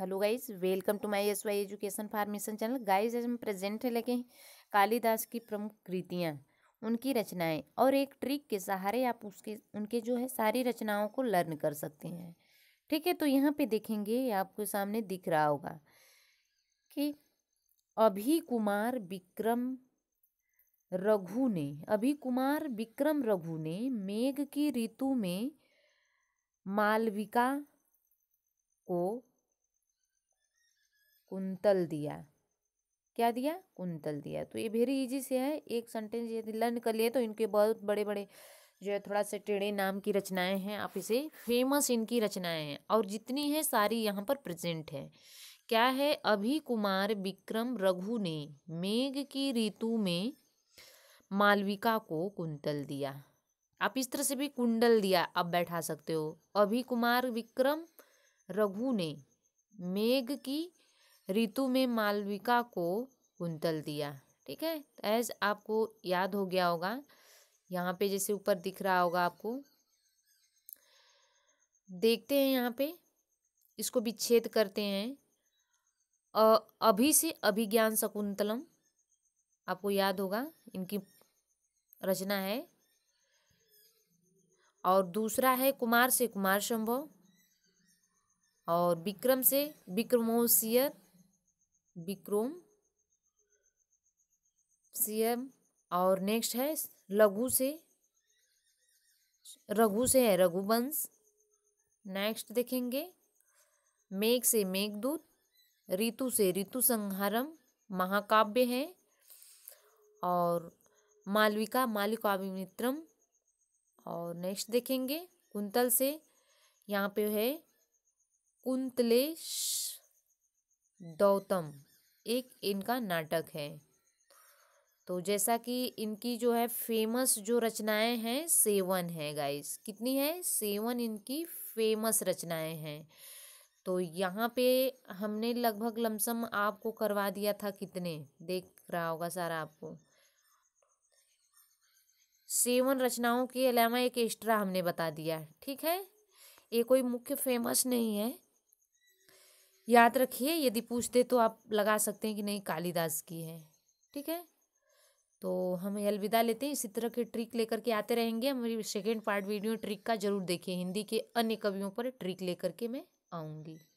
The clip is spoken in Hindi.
hello guys welcome to my S Y education formation channel guys हम प्रेजेंट है लेके कालिदास की प्रमुख कृतियाँ उनकी रचनाएं और एक ट्रिक के सहारे आप उसके उनके जो है सारी रचनाओं को लर्न कर सकते हैं ठीक है तो यहाँ पे देखेंगे आपको सामने दिख रहा होगा कि अभी कुमार विक्रम रघु ने अभी कुमार विक्रम रघु ने मेघ की ऋतु में मालविका को कुंतल दिया क्या दिया कुंतल दिया तो ये वेरी इजी से है एक सेंटेंस यदि लर्न कर लिए तो इनके बहुत बड़े बड़े जो है थोड़ा सा टेढ़े नाम की रचनाएं हैं आप इसे फेमस इनकी रचनाएं हैं और जितनी हैं सारी यहाँ पर प्रेजेंट है क्या है अभी कुमार विक्रम रघु ने मेघ की ऋतु में मालविका को कुंतल दिया आप इस तरह से भी कुंडल दिया आप बैठा सकते हो अभी कुमार विक्रम रघु ने मेघ की ऋतु में मालविका को कुंतल दिया ठीक है एज आपको याद हो गया होगा यहाँ पे जैसे ऊपर दिख रहा होगा आपको देखते हैं यहाँ पे इसको विच्छेद करते हैं अभी से अभिज्ञान शकुंतलम आपको याद होगा इनकी रचना है और दूसरा है कुमार से कुमार शंभव और विक्रम से विक्रमोशियर विक्रोम सीएम और नेक्स्ट है लघु से रघु से है रघुवंश नेक्स्ट देखेंगे मेघ से मेघदूत ऋतु से ऋतु संहारम महाकाव्य है और मालविका मालिकाभिमित्रम और नेक्स्ट देखेंगे कुंतल से यहाँ पे है कुंतलेश दौतम एक इनका नाटक है तो जैसा कि इनकी जो है फेमस जो रचनाएं हैं सेवन है गाइस कितनी है सेवन इनकी फेमस रचनाएं हैं तो यहाँ पे हमने लगभग लमसम आपको करवा दिया था कितने देख रहा होगा सारा आपको सेवन रचनाओं के अलावा एक एक्स्ट्रा हमने बता दिया ठीक है ये कोई मुख्य फेमस नहीं है याद रखिए यदि पूछते तो आप लगा सकते हैं कि नहीं कालिदास की है ठीक है तो हम अलविदा लेते हैं इसी तरह के ट्रिक लेकर के आते रहेंगे हमारी सेकेंड पार्ट वीडियो ट्रिक का जरूर देखिए हिंदी के अन्य कवियों पर ट्रिक लेकर के मैं आऊँगी